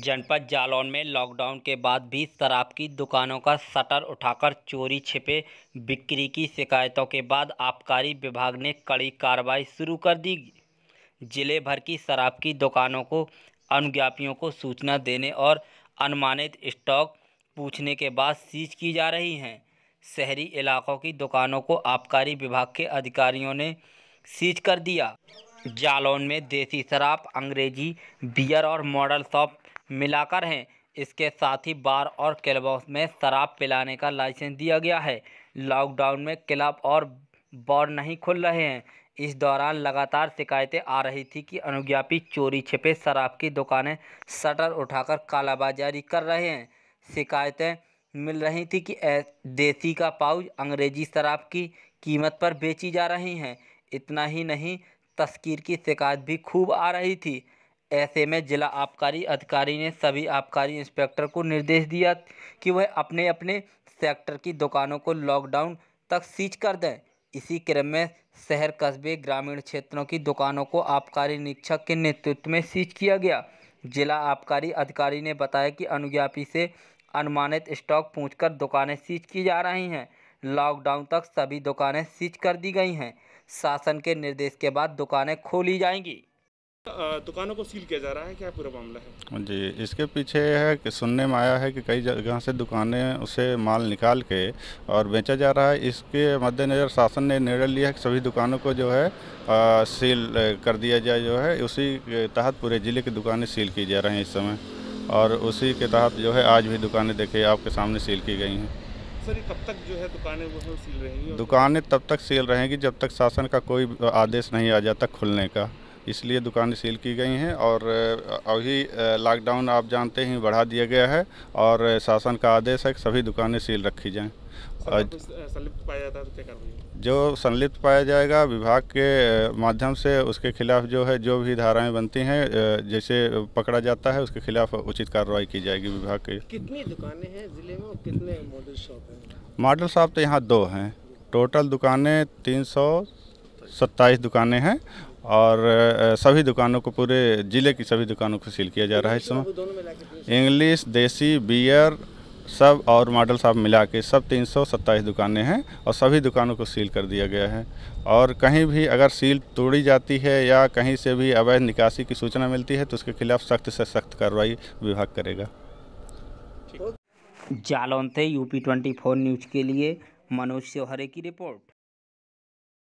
जनपद जालौन में लॉकडाउन के बाद भी शराब की दुकानों का शटर उठाकर चोरी छिपे बिक्री की शिकायतों के बाद आबकारी विभाग ने कड़ी कार्रवाई शुरू कर दी जिले भर की शराब की दुकानों को अनुज्ञापियों को सूचना देने और अनुमानित स्टॉक पूछने के बाद सीज की जा रही हैं शहरी इलाकों की दुकानों को आबकारी विभाग के अधिकारियों ने सीज कर दिया जालौन में देसी शराब अंग्रेजी बियर और मॉडल शॉप मिलाकर हैं इसके साथ ही बार और क्लबॉक्स में शराब पिलाने का लाइसेंस दिया गया है लॉकडाउन में क्लब और बार नहीं खुल रहे हैं इस दौरान लगातार शिकायतें आ रही थी कि अनुज्ञापी चोरी छिपे शराब की दुकानें शटर उठाकर कालाबाजारी कर रहे हैं शिकायतें मिल रही थी कि देसी का पाउच अंग्रेजी शराब की कीमत पर बेची जा रही हैं इतना ही नहीं तस्कीर की शिकायत भी खूब आ रही थी ऐसे में जिला आबकारी अधिकारी ने सभी आबकारी इंस्पेक्टर को निर्देश दिया कि वह अपने अपने सेक्टर की दुकानों को लॉकडाउन तक सीज कर दें इसी क्रम में शहर कस्बे ग्रामीण क्षेत्रों की दुकानों को आबकारी निरीक्षक के नेतृत्व में सीज किया गया जिला आबकारी अधिकारी ने बताया कि अनुज्ञापी से अनुमानित स्टॉक पूछकर दुकानें सीज की जा रही हैं लॉकडाउन तक सभी दुकानें सीज कर दी गई हैं शासन के निर्देश के बाद दुकानें खोली जाएंगी दुकानों को सील किया जा रहा है क्या पूरा मामला है जी इसके पीछे है कि सुनने में आया है कि कई जगह से दुकानें उसे माल निकाल के और बेचा जा रहा है इसके मद्देनज़र शासन ने निर्णय लिया है कि सभी दुकानों को जो है आ, सील कर दिया जाए जो है उसी के तहत पूरे ज़िले की दुकानें सील की जा रही हैं इस समय और उसी के तहत जो है आज भी दुकानें देखिए आपके सामने सील की गई हैं सर कब तक जो है दुकानें वो सील रहेंगी दुकानें तब तक सील रहेंगी जब तक शासन का कोई आदेश नहीं आ जाता खुलने का इसलिए दुकानें सील की गई हैं और अभी लॉकडाउन आप जानते हैं बढ़ा दिया गया है और शासन का आदेश है कि सभी दुकानें सील रखी जाएँ तो जो संलिप्त पाया जाएगा विभाग के माध्यम से उसके खिलाफ जो है जो भी धाराएं बनती हैं जैसे पकड़ा जाता है उसके खिलाफ उचित कार्रवाई की जाएगी विभाग के कितनी दुकानें हैं जिले में और कितने मॉडल शॉप हैं मॉडल शॉप तो यहाँ दो हैं टोटल दुकानें तीन सौ सत्ताईस दुकानें हैं और सभी दुकानों को पूरे ज़िले की सभी दुकानों को सील किया जा रहा है इस समय इंग्लिश देसी बियर सब और मॉडल साहब मिला के सब तीन दुकानें हैं और सभी दुकानों को सील कर दिया गया है और कहीं भी अगर सील तोड़ी जाती है या कहीं से भी अवैध निकासी की सूचना मिलती है तो उसके खिलाफ सख्त से सख्त कार्रवाई विभाग करेगा जालौन थे यूपी फोर न्यूज के लिए मनोज सेहरे की रिपोर्ट